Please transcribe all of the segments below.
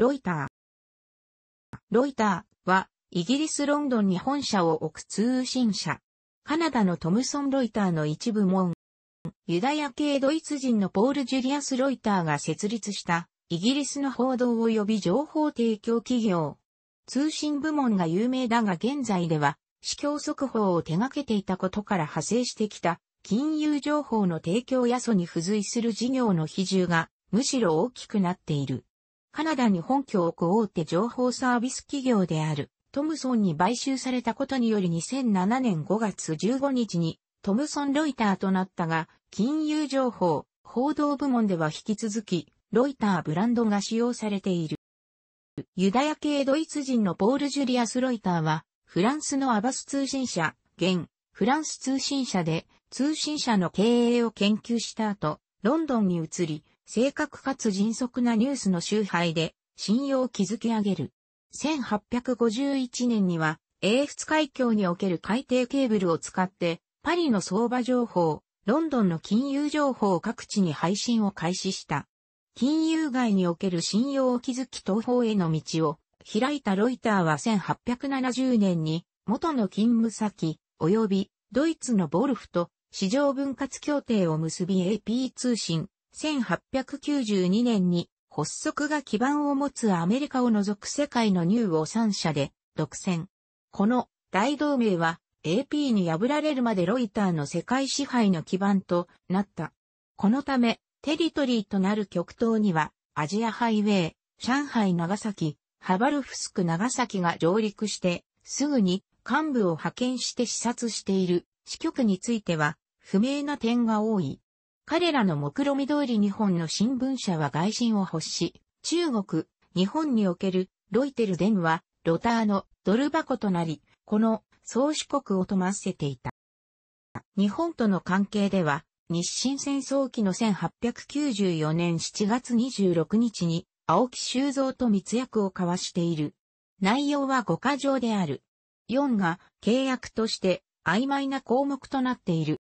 ロイター。ロイターは、イギリス・ロンドンに本社を置く通信社。カナダのトムソン・ロイターの一部門。ユダヤ系ドイツ人のポール・ジュリアス・ロイターが設立した、イギリスの報道及び情報提供企業。通信部門が有名だが現在では、市況速報を手掛けていたことから派生してきた、金融情報の提供やそに付随する事業の比重が、むしろ大きくなっている。カナダに本拠を置く大手情報サービス企業である、トムソンに買収されたことにより2007年5月15日に、トムソン・ロイターとなったが、金融情報、報道部門では引き続き、ロイターブランドが使用されている。ユダヤ系ドイツ人のポール・ジュリアス・ロイターは、フランスのアバス通信社、現、フランス通信社で、通信社の経営を研究した後、ロンドンに移り、正確かつ迅速なニュースの周配で信用を築き上げる。1851年には、英仏海峡における海底ケーブルを使って、パリの相場情報、ロンドンの金融情報を各地に配信を開始した。金融街における信用を築き東方への道を開いたロイターは1870年に元の勤務先及びドイツのボルフと市場分割協定を結び AP 通信1892年に発足が基盤を持つアメリカを除く世界のニューを3社で独占。この大同盟は AP に破られるまでロイターの世界支配の基盤となった。このため、テリトリーとなる極東には、アジアハイウェイ、上海長崎、ハバルフスク長崎が上陸して、すぐに幹部を派遣して視察している支局については、不明な点が多い。彼らの目論見通り日本の新聞社は外信を欲し、中国、日本におけるロイテルンはロターのドル箱となり、この宗主国を止ませていた。日本との関係では、日清戦争期の1894年7月26日に、青木修造と密約を交わしている。内容は5箇条である。4が契約として曖昧な項目となっている。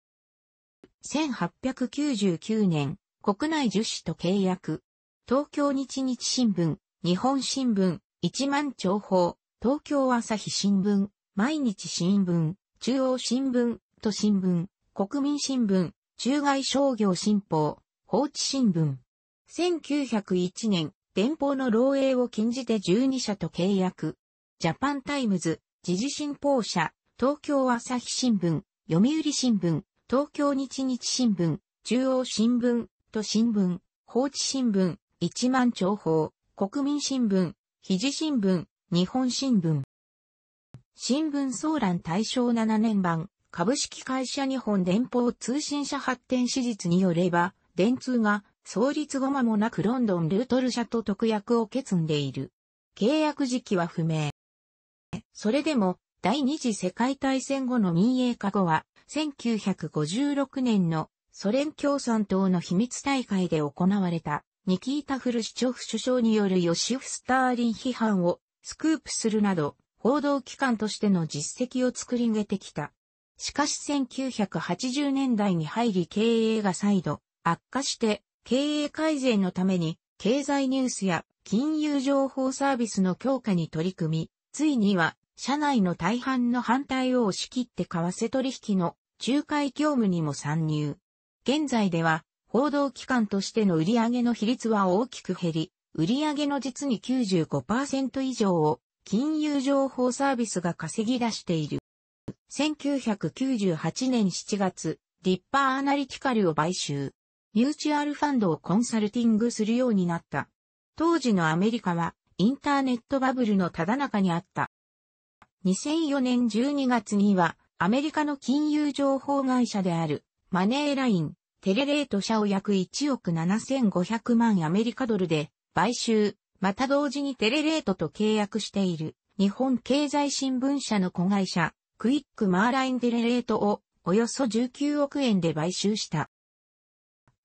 1899年、国内樹脂と契約。東京日日新聞、日本新聞、一万長報、東京朝日新聞、毎日新聞、中央新聞、都新聞、国民新聞、中外商業新報、放置新聞。1901年、電報の漏洩を禁じて12社と契約。ジャパンタイムズ、時事新報社、東京朝日新聞、読売新聞、東京日日新聞、中央新聞、都新聞、放置新聞、一万長報、国民新聞、肘新聞、日本新聞。新聞総覧大正7年版、株式会社日本電報通信社発展史実によれば、電通が創立後間もなくロンドンルートル社と特約を結んでいる。契約時期は不明。それでも、第二次世界大戦後の民営化後は、1956年のソ連共産党の秘密大会で行われたニキータ・フルシチョフ首相によるヨシフ・スターリン批判をスクープするなど報道機関としての実績を作り上げてきた。しかし1980年代に入り経営が再度悪化して経営改善のために経済ニュースや金融情報サービスの強化に取り組み、ついには社内の大半の反対を押し切って為替取引の仲介業務にも参入。現在では、報道機関としての売上の比率は大きく減り、売上の実に95%以上を金融情報サービスが稼ぎ出している。1998年7月、ディッパーアナリティカルを買収。ミューチュアルファンドをコンサルティングするようになった。当時のアメリカはインターネットバブルのただ中にあった。2004年12月にはアメリカの金融情報会社である、マネーライン、テレレート社を約1億7500万アメリカドルで、買収、また同時にテレレートと契約している、日本経済新聞社の子会社、クイックマーラインテレレートを、およそ19億円で買収した。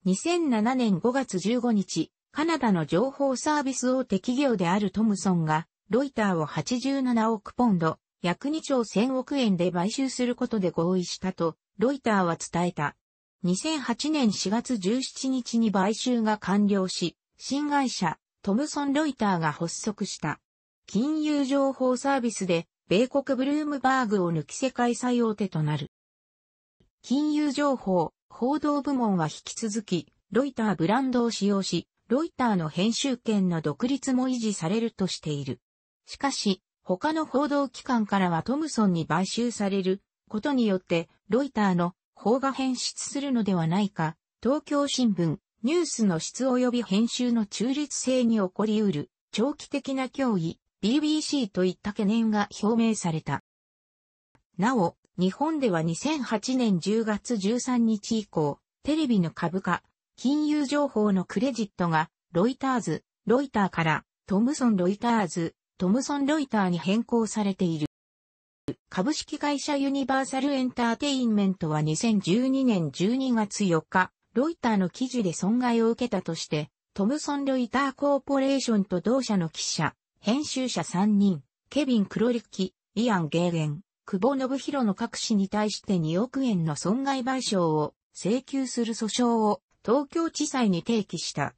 2007年5月15日、カナダの情報サービス大手企業であるトムソンが、ロイターを87億ポンド、約2兆1000億円で買収することで合意したと、ロイターは伝えた。2008年4月17日に買収が完了し、新会社、トムソン・ロイターが発足した。金融情報サービスで、米国ブルームバーグを抜き世界最大手となる。金融情報、報道部門は引き続き、ロイターブランドを使用し、ロイターの編集権の独立も維持されるとしている。しかし、他の報道機関からはトムソンに買収されることによってロイターの法が変質するのではないか、東京新聞、ニュースの質及び編集の中立性に起こり得る長期的な脅威、BBC といった懸念が表明された。なお、日本では2008年10月13日以降、テレビの株価、金融情報のクレジットが、ロイターズ、ロイターから、トムソン・ロイターズ、トムソン・ロイターに変更されている。株式会社ユニバーサルエンターテインメントは2012年12月4日、ロイターの記事で損害を受けたとして、トムソン・ロイターコーポレーションと同社の記者、編集者3人、ケビン・クロリッキ、イアン・ゲーゲン、久保信弘の各紙に対して2億円の損害賠償を請求する訴訟を東京地裁に提起した。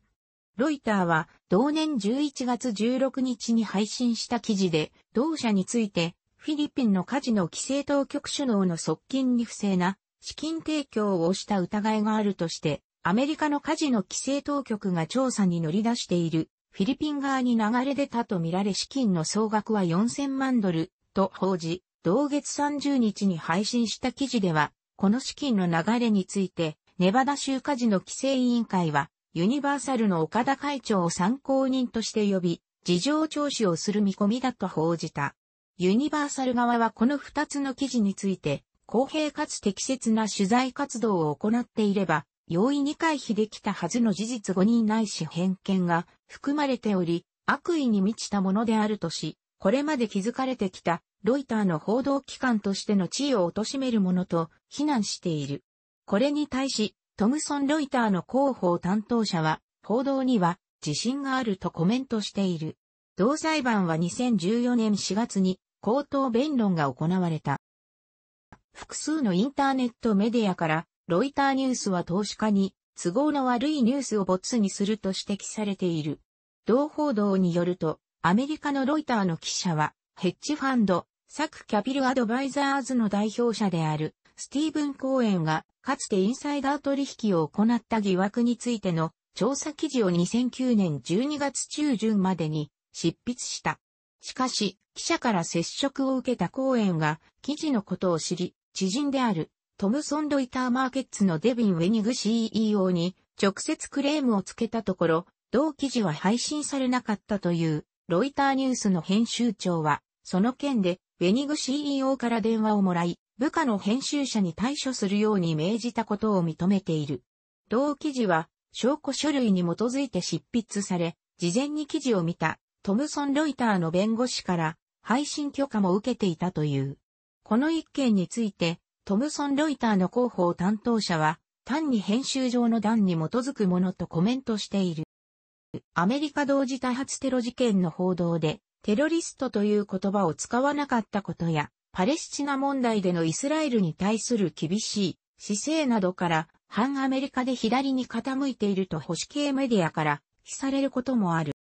ロイターは同年11月16日に配信した記事で、同社について、フィリピンのカジノ規制当局首脳の側近に不正な資金提供をした疑いがあるとして、アメリカのカジノ規制当局が調査に乗り出しているフィリピン側に流れ出たとみられ資金の総額は4000万ドルと報じ、同月30日に配信した記事では、この資金の流れについて、ネバダ州カジノ規制委員会はユニバーサルの岡田会長を参考人として呼び、事情聴取をする見込みだと報じた。ユニバーサル側はこの二つの記事について、公平かつ適切な取材活動を行っていれば、容易に回避できたはずの事実誤認ないし偏見が含まれており、悪意に満ちたものであるとし、これまで築かれてきたロイターの報道機関としての地位を貶めるものと非難している。これに対し、トムソン・ロイターの広報担当者は、報道には自信があるとコメントしている。同裁判は2014年4月に口頭弁論が行われた。複数のインターネットメディアから、ロイターニュースは投資家に都合の悪いニュースを没にすると指摘されている。同報道によると、アメリカのロイターの記者は、ヘッジファンド、サク・キャピル・アドバイザーズの代表者である、スティーブン・コーエンが、かつてインサイダー取引を行った疑惑についての調査記事を2009年12月中旬までに執筆した。しかし、記者から接触を受けたコーエンが、記事のことを知り、知人である、トムソン・ロイター・マーケッツのデビン・ウェニグ CEO に直接クレームをつけたところ、同記事は配信されなかったという、ロイターニュースの編集長は、その件でベニグ CEO から電話をもらい、部下の編集者に対処するように命じたことを認めている。同記事は、証拠書類に基づいて執筆され、事前に記事を見た、トムソン・ロイターの弁護士から、配信許可も受けていたという。この一件について、トムソン・ロイターの広報担当者は、単に編集上の段に基づくものとコメントしている。アメリカ同時多発テロ事件の報道で、テロリストという言葉を使わなかったことや、パレスチナ問題でのイスラエルに対する厳しい姿勢などから、反アメリカで左に傾いていると保守系メディアから非されることもある。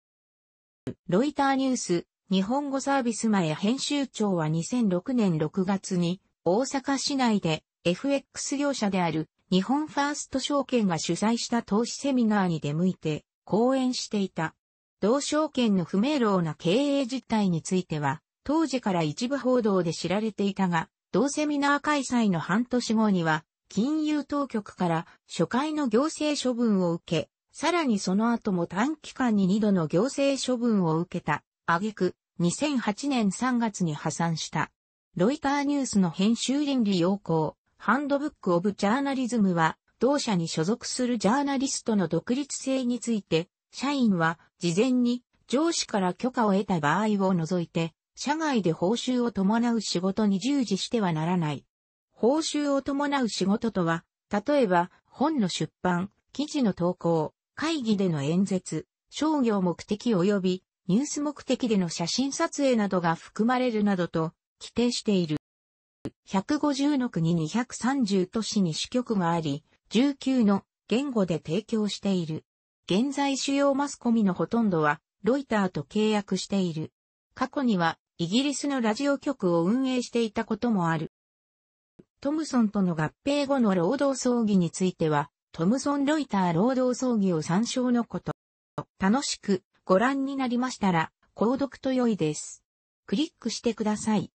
ロイターニュース、日本語サービス前編集長は2006年6月に、大阪市内で FX 業者である日本ファースト証券が主催した投資セミナーに出向いて講演していた。同証券の不明朗な経営実態については、当時から一部報道で知られていたが、同セミナー開催の半年後には、金融当局から初回の行政処分を受け、さらにその後も短期間に2度の行政処分を受けた、挙句、2008年3月に破産した。ロイターニュースの編集倫理要項、ハンドブック・オブ・ジャーナリズムは、同社に所属するジャーナリストの独立性について、社員は事前に上司から許可を得た場合を除いて、社外で報酬を伴う仕事に従事してはならない。報酬を伴う仕事とは、例えば、本の出版、記事の投稿、会議での演説、商業目的及びニュース目的での写真撮影などが含まれるなどと規定している。150の国230都市に支局があり、19の言語で提供している。現在主要マスコミのほとんどは、ロイターと契約している。過去には、イギリスのラジオ局を運営していたこともある。トムソンとの合併後の労働葬儀については、トムソン・ロイター労働葬儀を参照のこと。楽しくご覧になりましたら、購読と良いです。クリックしてください。